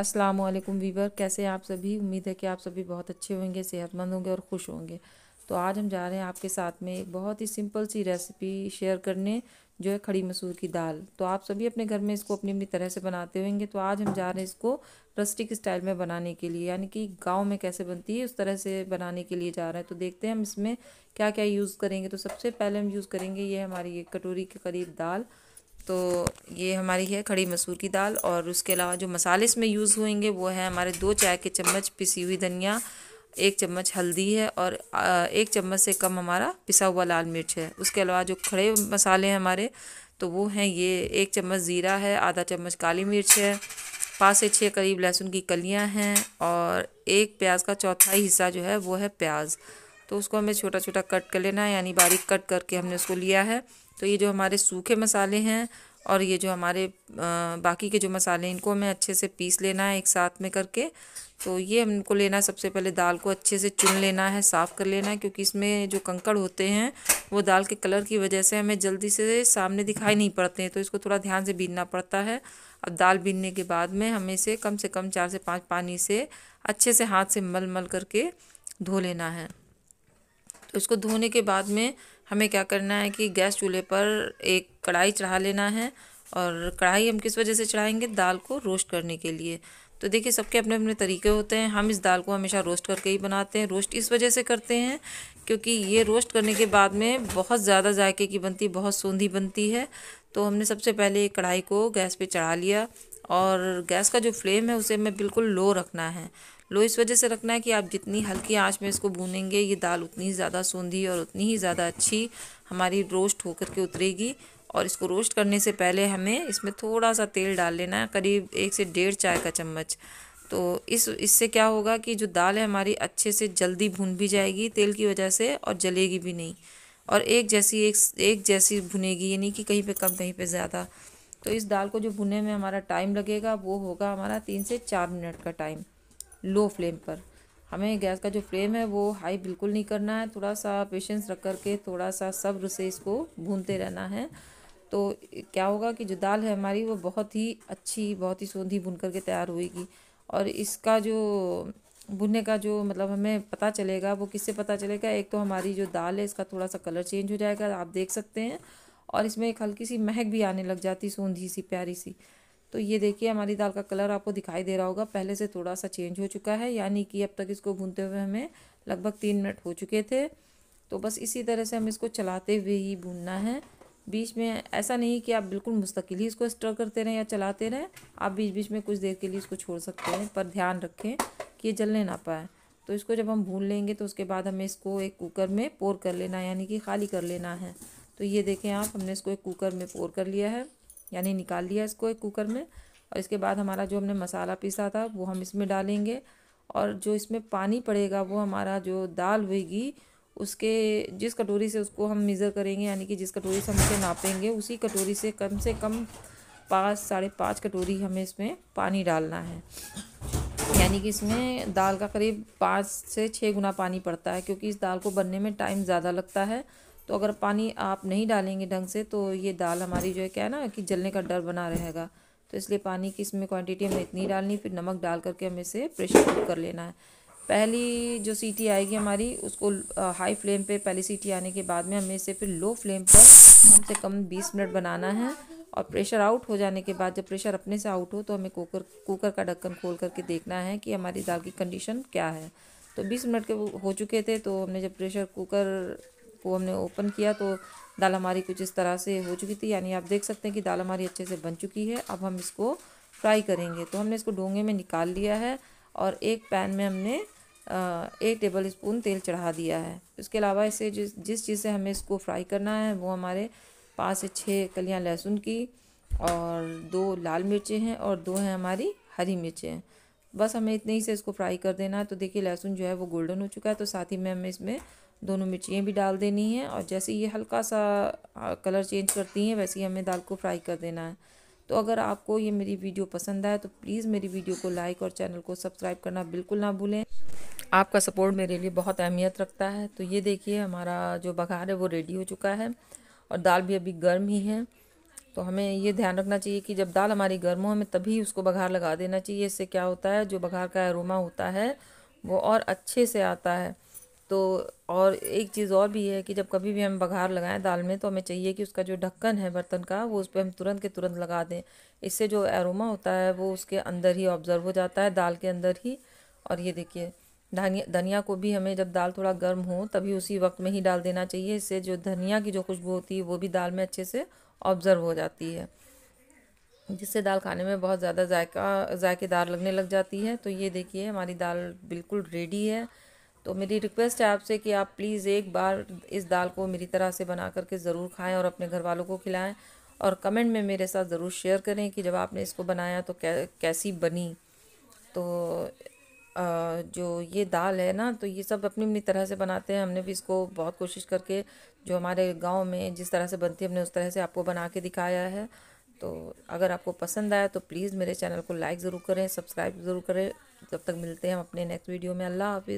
अस्सलाम वालेकुम वीवर कैसे आप सभी उम्मीद है कि आप सभी बहुत अच्छे होंगे सेहतमंद होंगे और खुश होंगे तो आज हम जा रहे हैं आपके साथ में एक बहुत ही सिंपल सी रेसिपी शेयर करने जो है खड़ी मसूर की दाल तो आप सभी अपने घर में इसको अपनी अपनी तरह से बनाते होंगे तो आज हम जा रहे हैं इसको रस्टिक स्टाइल में बनाने के लिए यानी कि गाँव में कैसे बनती है उस तरह से बनाने के लिए जा रहे हैं तो देखते हैं हम इसमें क्या क्या यूज़ करेंगे तो सबसे पहले हम यूज़ करेंगे ये हमारी एक कटोरी के करीब दाल तो ये हमारी है खड़ी मसूर की दाल और उसके अलावा जो मसाले इसमें यूज़ होंगे वो है हमारे दो चाय के चम्मच पिसी हुई धनिया एक चम्मच हल्दी है और एक चम्मच से कम हमारा पिसा हुआ लाल मिर्च है उसके अलावा जो खड़े मसाले हैं हमारे तो वो हैं ये एक चम्मच ज़ीरा है आधा चम्मच काली मिर्च है पाँच से छः करीब लहसुन की कलियां हैं और एक प्याज का चौथाई हिस्सा जो है वो है प्याज तो उसको हमें छोटा छोटा कट कर लेना है यानी बारीक कट करके हमने उसको लिया है तो ये जो हमारे सूखे मसाले हैं और ये जो हमारे बाकी के जो मसाले इनको हमें अच्छे से पीस लेना है एक साथ में करके तो ये हमको लेना है सबसे पहले दाल को अच्छे से चुन लेना है साफ़ कर लेना है क्योंकि इसमें जो कंकड़ होते हैं वो दाल के कलर की वजह से हमें जल्दी से सामने दिखाई नहीं पड़ते हैं तो इसको थोड़ा ध्यान से बीनना पड़ता है अब दाल बीनने के बाद में हमें इसे कम से कम चार से पाँच पानी से अच्छे से हाथ से मल मल करके धो लेना है तो इसको धोने के बाद में हमें क्या करना है कि गैस चूल्हे पर एक कढ़ाई चढ़ा लेना है और कढ़ाई हम किस वजह से चढ़ाएंगे दाल को रोस्ट करने के लिए तो देखिए सबके अपने अपने तरीके होते हैं हम इस दाल को हमेशा रोस्ट करके ही बनाते हैं रोस्ट इस वजह से करते हैं क्योंकि ये रोस्ट करने के बाद में बहुत ज़्यादा जायके की बनती बहुत सूंधी बनती है तो हमने सबसे पहले कढ़ाई को गैस पर चढ़ा लिया और गैस का जो फ्लेम है उसे हमें बिल्कुल लो रखना है लो इस वजह से रखना है कि आप जितनी हल्की आंच में इसको भूनेंगे ये दाल उतनी ही ज़्यादा सूंधी और उतनी ही ज़्यादा अच्छी हमारी रोस्ट होकर के उतरेगी और इसको रोस्ट करने से पहले हमें इसमें थोड़ा सा तेल डाल लेना है करीब एक से डेढ़ चाय का चम्मच तो इस इससे क्या होगा कि जो दाल है हमारी अच्छे से जल्दी भून भी जाएगी तेल की वजह से और जलेगी भी नहीं और एक जैसी एक एक जैसी भुनेगी यानी कि कहीं पे कम कहीं पे ज़्यादा तो इस दाल को जो भुनने में हमारा टाइम लगेगा वो होगा हमारा तीन से चार मिनट का टाइम लो फ्लेम पर हमें गैस का जो फ्लेम है वो हाई बिल्कुल नहीं करना है थोड़ा सा पेशेंस रख कर के थोड़ा सा सब्र से इसको भूनते रहना है तो क्या होगा कि जो दाल है हमारी वो बहुत ही अच्छी बहुत ही सौंधी भुन करके तैयार होएगी और इसका जो भुनने का जो मतलब हमें पता चलेगा वो किससे पता चलेगा एक तो हमारी जो दाल है इसका थोड़ा सा कलर चेंज हो जाएगा आप देख सकते हैं और इसमें एक हल्की सी महक भी आने लग जाती सौंधी सी प्यारी सी तो ये देखिए हमारी दाल का कलर आपको दिखाई दे रहा होगा पहले से थोड़ा सा चेंज हो चुका है यानी कि अब तक इसको भूनते हुए हमें लगभग तीन मिनट हो चुके थे तो बस इसी तरह से हम इसको चलाते हुए ही भूनना है बीच में ऐसा नहीं कि आप बिल्कुल मुस्तकिल ही इसको स्टर करते रहें या चलाते रहें आप बीच बीच में कुछ देर के लिए इसको छोड़ सकते हैं पर ध्यान रखें कि ये जलने ना पाए तो इसको जब हम भून लेंगे तो उसके बाद हमें इसको एक कुकर में पोर कर लेना यानी कि खाली कर लेना है तो ये देखें आप हमने इसको एक कुकर में पोर कर लिया है यानी निकाल लिया इसको एक कुकर में और इसके बाद हमारा जो हमने मसाला पीसा था वो हम इसमें डालेंगे और जो इसमें पानी पड़ेगा वो हमारा जो दाल होगी उसके जिस कटोरी से उसको हम मेज़र करेंगे यानी कि जिस कटोरी से हम उसे नापेंगे उसी कटोरी से कम से कम पाँच साढ़े पाँच कटोरी हमें इसमें पानी डालना है यानी कि इसमें दाल का करीब पाँच से छः गुना पानी पड़ता है क्योंकि इस दाल को बनने में टाइम ज़्यादा लगता है तो अगर पानी आप नहीं डालेंगे ढंग से तो ये दाल हमारी जो है क्या है ना कि जलने का डर बना रहेगा तो इसलिए पानी की इसमें क्वांटिटी हमें इतनी डालनी फिर नमक डाल करके हमें इसे प्रेशर कुक कर लेना है पहली जो सीटी आएगी हमारी उसको हाई फ्लेम पे पहली सीटी आने के बाद में हमें इसे फिर लो फ्लेम पर कम से कम 20 मिनट बनाना है और प्रेशर आउट हो जाने के बाद जब प्रेशर अपने से आउट हो तो हमें कुकर कुकर का ढक्कन खोल करके देखना है कि हमारी दाल की कंडीशन क्या है तो बीस मिनट के हो चुके थे तो हमने जब प्रेशर कुकर को हमने ओपन किया तो दाल हमारी कुछ इस तरह से हो चुकी थी यानी आप देख सकते हैं कि दाल हमारी अच्छे से बन चुकी है अब हम इसको फ्राई करेंगे तो हमने इसको डोंगे में निकाल लिया है और एक पैन में हमने एक टेबल स्पून तेल चढ़ा दिया है इसके अलावा इसे जिस जिस चीज़ से हमें इसको फ्राई करना है वो हमारे पाँच से छः कलियाँ लहसुन की और दो लाल मिर्चें हैं और दो हैं हमारी हरी मिर्चें हैं बस हमें इतने ही से इसको फ्राई कर देना है तो देखिए लहसुन जो है वो गोल्डन हो चुका है तो साथ ही में हमें इसमें दोनों मिर्चियाँ भी डाल देनी है और जैसे ये हल्का सा कलर चेंज करती हैं वैसे ही हमें दाल को फ्राई कर देना है तो अगर आपको ये मेरी वीडियो पसंद आए तो प्लीज़ मेरी वीडियो को लाइक और चैनल को सब्सक्राइब करना बिल्कुल ना भूलें आपका सपोर्ट मेरे लिए बहुत अहमियत रखता है तो ये देखिए हमारा जो बघार है वो रेडी हो चुका है और दाल भी अभी गर्म ही है तो हमें ये ध्यान रखना चाहिए कि जब दाल हमारी गर्म हो हमें तभी उसको बघार लगा देना चाहिए इससे क्या होता है जो बघार का एरोमा होता है वो और अच्छे से आता है तो और एक चीज़ और भी है कि जब कभी भी हम बघार लगाएं दाल में तो हमें चाहिए कि उसका जो ढक्कन है बर्तन का वो उस पर हम तुरंत के तुरंत लगा दें इससे जो एरोमा होता है वो उसके अंदर ही ऑब्ज़र्व हो जाता है दाल के अंदर ही और ये देखिए धनिया धनिया को भी हमें जब दाल थोड़ा गर्म हो तभी उसी वक्त में ही डाल देना चाहिए इससे जो धनिया की जो खुशबू होती है वो भी दाल में अच्छे से ऑब्ज़र्व हो जाती है जिससे दाल खाने में बहुत ज़्यादा जायका जायकेदार लगने लग जाती है तो ये देखिए हमारी दाल बिल्कुल रेडी है तो मेरी रिक्वेस्ट है आपसे कि आप प्लीज़ एक बार इस दाल को मेरी तरह से बना करके ज़रूर खाएं और अपने घर वालों को खिलाएं और कमेंट में मेरे साथ ज़रूर शेयर करें कि जब आपने इसको बनाया तो कै कैसी बनी तो आ, जो ये दाल है ना तो ये सब अपनी अपनी तरह से बनाते हैं हमने भी इसको बहुत कोशिश करके जो हमारे गाँव में जिस तरह से बनती है हमने उस तरह से आपको बना के दिखाया है तो अगर आपको पसंद आया तो प्लीज़ मेरे चैनल को लाइक ज़रूर करें सब्सक्राइब ज़रूर करें जब तक मिलते हैं हम अपने नेक्स्ट वीडियो में अल्लाह हाफिज़